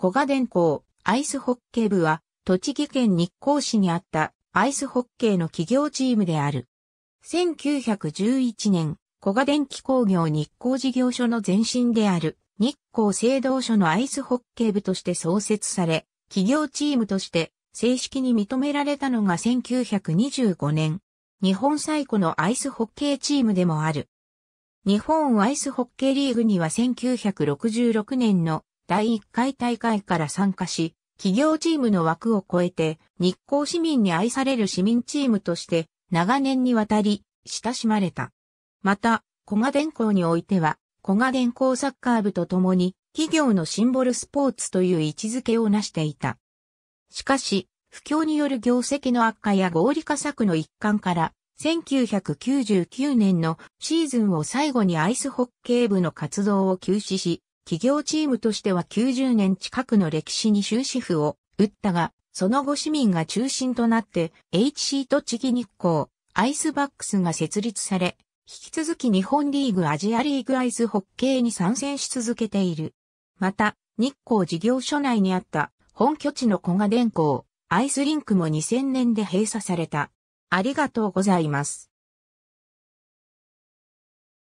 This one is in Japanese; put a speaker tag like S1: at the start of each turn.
S1: 小賀電工、アイスホッケー部は、栃木県日光市にあったアイスホッケーの企業チームである。1911年、小賀電機工業日光事業所の前身である日光製道所のアイスホッケー部として創設され、企業チームとして正式に認められたのが1925年、日本最古のアイスホッケーチームでもある。日本アイスホッケーリーグには1966年の第1回大会から参加し、企業チームの枠を超えて、日光市民に愛される市民チームとして、長年にわたり、親しまれた。また、古賀電工においては、古賀電工サッカー部と共に、企業のシンボルスポーツという位置づけをなしていた。しかし、不況による業績の悪化や合理化策の一環から、1999年のシーズンを最後にアイスホッケー部の活動を休止し、企業チームとしては90年近くの歴史に終止符を打ったが、その後市民が中心となって HC 栃木日光、アイスバックスが設立され、引き続き日本リーグアジアリーグアイスホッケーに参戦し続けている。また、日光事業所内にあった本拠地の小賀電工、アイスリンクも2000年で閉鎖された。ありがとうございます。